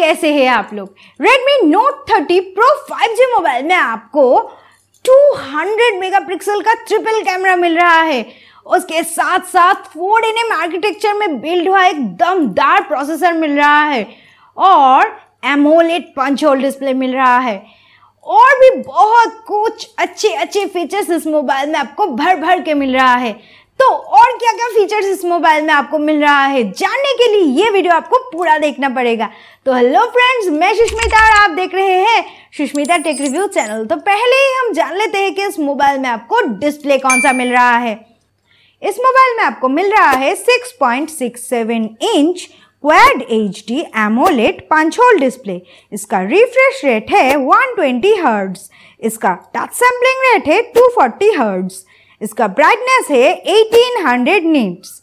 कैसे हैं आप लोग Redmi Note 30 Pro 5G mobile में आपको 200 मेगापिक्सल का ट्रिपल कैमरा मिल रहा है उसके साथ साथ फोर एन आर्किटेक्चर में बिल्ड हुआ एक दमदार प्रोसेसर मिल रहा है और एमोलेट पंच होल डिस्प्ले मिल रहा है और भी बहुत कुछ अच्छे अच्छे फीचर्स इस मोबाइल में आपको भर भर के मिल रहा है तो और क्या क्या फीचर्स इस मोबाइल में आपको मिल रहा है जानने के लिए ये वीडियो आपको पूरा देखना पड़ेगा तो हेलो फ्रेंड्स मैं सुष्मिता और आप देख रहे हैं सुष्मिता टेक रिव्यू चैनल तो पहले ही हम जान लेते हैं कि इस मोबाइल में आपको डिस्प्ले कौन सा मिल रहा है इस मोबाइल में आपको मिल रहा है 6.67 inch quad H D AMOLED punch hole display इसका रिफ्रेश रेट है 120 हर्ड्स इसका टच सैम्पलिंग रेट है 240 हर्ड्स इसका ब्राइटनेस है 1800 नीट्स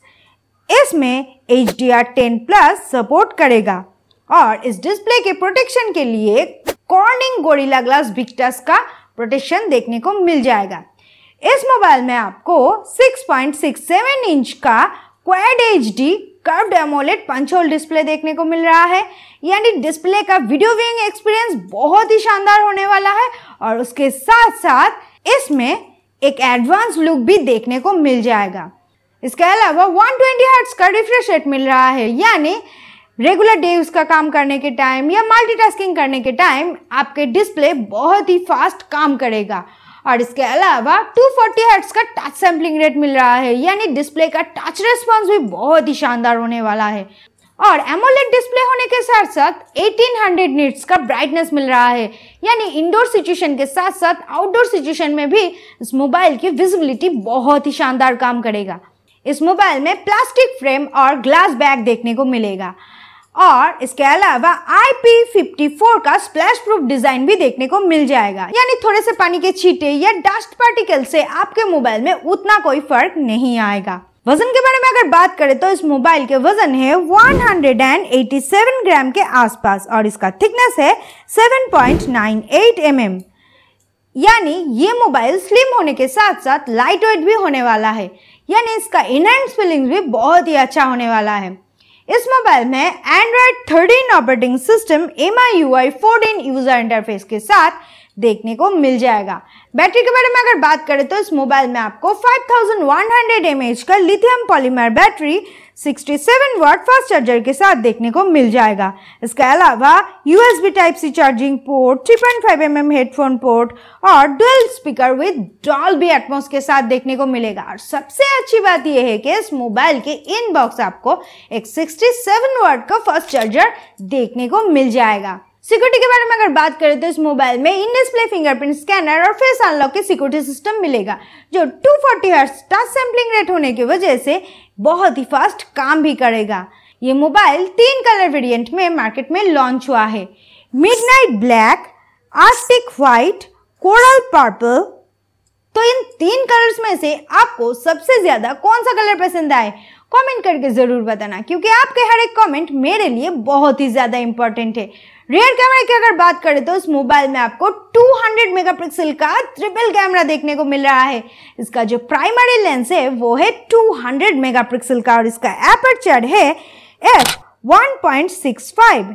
इसमें H D R ten plus support करेगा और इस डिस्प्ले के प्रोटेक्शन के लिए कॉर्निंग गोरिल्ला ग्लास विक्टस का प्रोटेक्शन देखने को मिल जाएगा इस मोबाइल में आपको 6.67 इंच का quad H D curved AMOLED punch hole display देखने को मिल रहा है यानी डिस्प्ले का वीडियो व्यूइंग एक्सपीरियंस बहुत ही शानदार होने वाला है और उसके साथ साथ इसमें एक एडवांस लुक भी देखने को मिल जाएगा इसके अलावा 120 ट्वेंटी हर्ट्स का रिफ्रेश रेट मिल रहा है यानी रेगुलर डे उसका काम करने के टाइम या मल्टीटास्किंग करने के टाइम आपके डिस्प्ले बहुत ही फास्ट काम करेगा और इसके अलावा 240 फोर्टी हर्ट्स का टच सैम्पलिंग रेट मिल रहा है यानी डिस्प्ले का टच रेस्पॉन्स भी बहुत ही शानदार होने वाला है और एमोलेट डिस्प्ले होने के साथ साथ 1800 हंड्रेड नीट्स का ब्राइटनेस मिल रहा है यानी इंडोर सिचुएशन के साथ साथ आउटडोर सिचुएशन में भी इस मोबाइल की विजिबिलिटी बहुत ही शानदार काम करेगा इस मोबाइल में प्लास्टिक फ्रेम और ग्लास बैग देखने को मिलेगा और इसके अलावा IP54 का स्प्लैश प्रूफ डिजाइन भी देखने को मिल जाएगा यानी थोड़े से पानी के छींटे या डस्ट पार्टिकल से आपके मोबाइल में उतना कोई फर्क नहीं आएगा वजन के बारे में अगर बात करें तो इस मोबाइल के वजन है 187 ग्राम के आसपास और इसका थिकनेस है 7.98 पॉइंट mm. यानी ये मोबाइल स्लिम होने के साथ साथ लाइट वेट भी होने वाला है यानी इसका इनहैंड फीलिंग भी बहुत ही अच्छा होने वाला है इस मोबाइल में Android 13 operating system M I U 14 user interface के साथ देखने को मिल जाएगा बैटरी के बारे में अगर बात करें तो इस मोबाइल में आपको 5100 थाउजेंड का lithium polymer battery 67 watt fast charger के साथ देखने को मिल जाएगा इसके अलावा USB type C charging port 3.5 point mm headphone port और डुअल स्पीकर विद बी एटमोस के साथ देखने को मिलेगा और सबसे अच्छी बात यह है कि इस मोबाइल के इनबॉक्स आपको एक सेवन वाट का फास्ट चार्जर देखने को मिल जाएगा सिक्योरिटी के बारे में अगर बात करें तो इस मोबाइल में इन डिस्प्ले फिंगरप्रिंट स्कैनर और फेस अनलॉक के सिक्योरिटी सिस्टम मिलेगा जो 240 फोर्टी टच सैम्पलिंग रेट होने की वजह से बहुत ही फास्ट काम भी करेगा ये मोबाइल तीन कलर वेरिएंट में मार्केट में लॉन्च हुआ है midnight black arctic white coral purple तो इन तीन कलर्स में से आपको सबसे ज्यादा कौन सा कलर पसंद आए कमेंट करके जरूर बताना क्योंकि आपके हर एक कमेंट मेरे लिए बहुत ही ज्यादा इंपॉर्टेंट है रियर कैमरा की अगर बात करें तो इस मोबाइल में आपको 200 मेगापिक्सल का ट्रिपल कैमरा देखने को मिल रहा है इसका जो प्राइमरी लेंस है वो है 200 मेगापिक्सल का और इसका एपरचर है एफ 1.65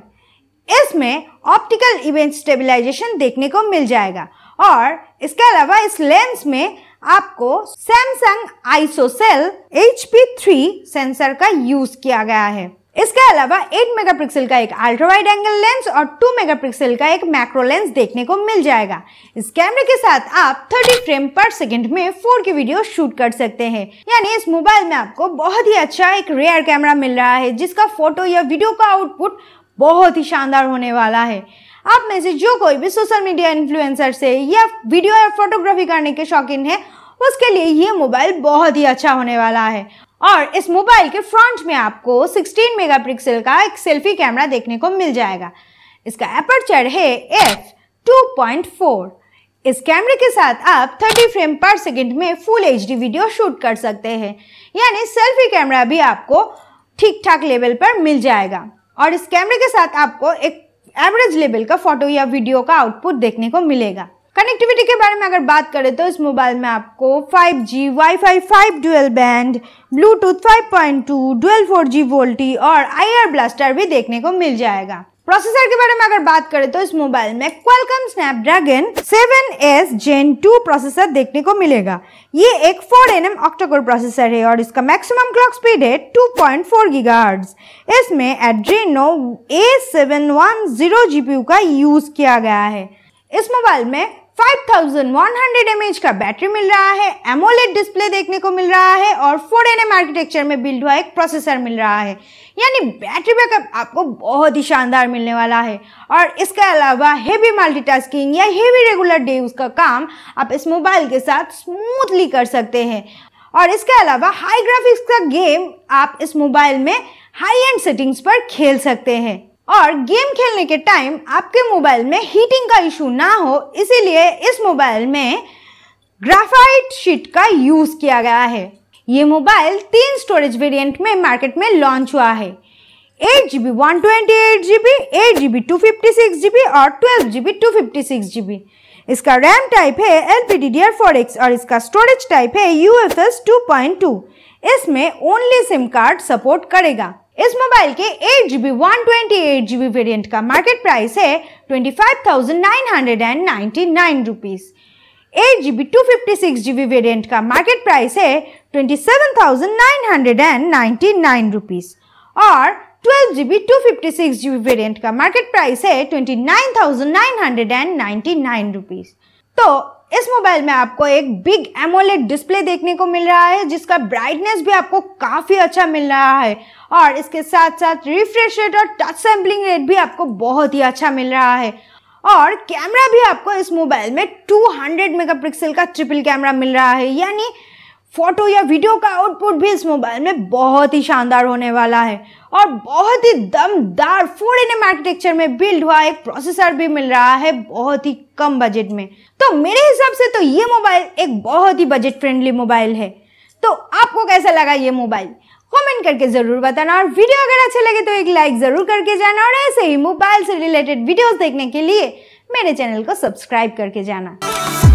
इसमें ऑप्टिकल इवेंट स्टेबिलाईजेशन देखने को मिल जाएगा और इसके अलावा इस लेंस में आपको Samsung ISOCELL H P three sensor का यूज किया गया है इसके अलावा 8 मेगापिक्सल का एक अल्ट्रा वाइड एंगल लेंस और 2 मेगापिक्सल का एक मैक्रो लेंस देखने को मिल जाएगा इस कैमरे के साथ आप 30 फ्रेम पर सेकंड में 4K वीडियो शूट कर सकते हैं यानी इस मोबाइल में आपको बहुत ही अच्छा एक रेयर कैमरा मिल रहा है जिसका फोटो या वीडियो का आउटपुट बहुत ही शानदार होने वाला है आप में से जो कोई भी सोशल मीडिया इन्फ्लुएंसर से या वीडियो या फोटोग्राफी करने के शौकीन है उसके लिए ये मोबाइल बहुत ही अच्छा होने वाला है और इस मोबाइल के फ्रंट में आपको 16 मेगापिक्सल का एक सेल्फी कैमरा देखने को मिल जाएगा इसका एपरचर है एफ 2.4 इस कैमरे के साथ आप 30 फ्रेम पर सेकंड में फुल एच वीडियो शूट कर सकते हैं यानी सेल्फी कैमरा भी आपको ठीक ठाक लेवल पर मिल जाएगा और इस कैमरे के साथ आपको एक एवरेज लेवल का फोटो या वीडियो का आउटपुट देखने को मिलेगा कनेक्टिविटी के बारे में अगर बात करें तो इस मोबाइल में आपको 5G, Wi-Fi 5 dual band Bluetooth 5.2, dual 4G VoLTE और आईआर ब्लास्टर भी देखने को मिल जाएगा प्रोसेसर के बारे में अगर बात करें तो इस मोबाइल में Qualcomm Snapdragon 7s Gen 2 processor देखने को मिलेगा ये एक 4nm ऑक्टोकोर प्रोसेसर है और इसका मैक्सिमम क्लॉक स्पीड है 2.4 GHz। इसमें एड्रेनो A710 GPU का यूज किया गया है इस मोबाइल में 5100 mAh का बैटरी मिल रहा है एमोलेट डिस्प्ले देखने को मिल रहा है और 4NM आर्किटेक्चर में बिल्ड हुआ एक प्रोसेसर मिल रहा है यानी बैटरी बैकअप आपको बहुत ही शानदार मिलने वाला है और इसके अलावा हेवी मल्टीटास्किंग या हेवी रेगुलर डे का काम आप इस मोबाइल के साथ स्मूथली कर सकते हैं और इसके अलावा हाई ग्राफिक्स का गेम आप इस मोबाइल में हाई एंड सेटिंग्स पर खेल सकते हैं और गेम खेलने के टाइम आपके मोबाइल में हीटिंग का इशू ना हो इसीलिए इस मोबाइल में ग्राफाइट शीट का यूज़ किया गया है ये मोबाइल तीन स्टोरेज वेरिएंट में मार्केट में लॉन्च हुआ है eight G B one twenty eight G B eight G B two fifty six G B और twelve G B two fifty six G B इसका रैम टाइप है L P D D R four X और इसका storage type है U F S two point two इसमें only SIM card support करेगा इस mobile के eight GB one twenty eight variant का मार्केट प्राइस है twenty five thousand nine hundred and eight two fifty six variant का market price है twenty seven thousand nine hundred and ninety nine rupees और twelve GB two fifty six GB variant का market price है twenty nine thousand nine hundred and ninety nine rupees तो इस mobile में आपको एक बिग एमोलेट डिस्प्ले देखने को मिल रहा है जिसका ब्राइटनेस भी आपको काफ़ी अच्छा मिल रहा है और इसके साथ साथ रिफ्रेश रेट और टच सैम्पलिंग रेट भी आपको बहुत ही अच्छा मिल रहा है और कैमरा भी आपको इस मोबाइल में 200 मेगापिक्सल का ट्रिपल कैमरा मिल रहा है यानी फोटो या वीडियो का आउटपुट भी इस मोबाइल में बहुत ही शानदार होने वाला है और बहुत ही दमदार फोर इन एम आर्किटेक्चर में बिल्ड हुआ एक प्रोसेसर भी मिल रहा है बहुत ही कम बजट में तो मेरे हिसाब से तो ये मोबाइल एक बहुत ही बजट फ्रेंडली मोबाइल है तो आपको कैसा लगा ये मोबाइल कमेंट करके ज़रूर बताना और वीडियो अगर अच्छे लगे तो एक लाइक ज़रूर करके जाना और ऐसे ही मोबाइल से रिलेटेड वीडियोस देखने के लिए मेरे चैनल को सब्सक्राइब करके जाना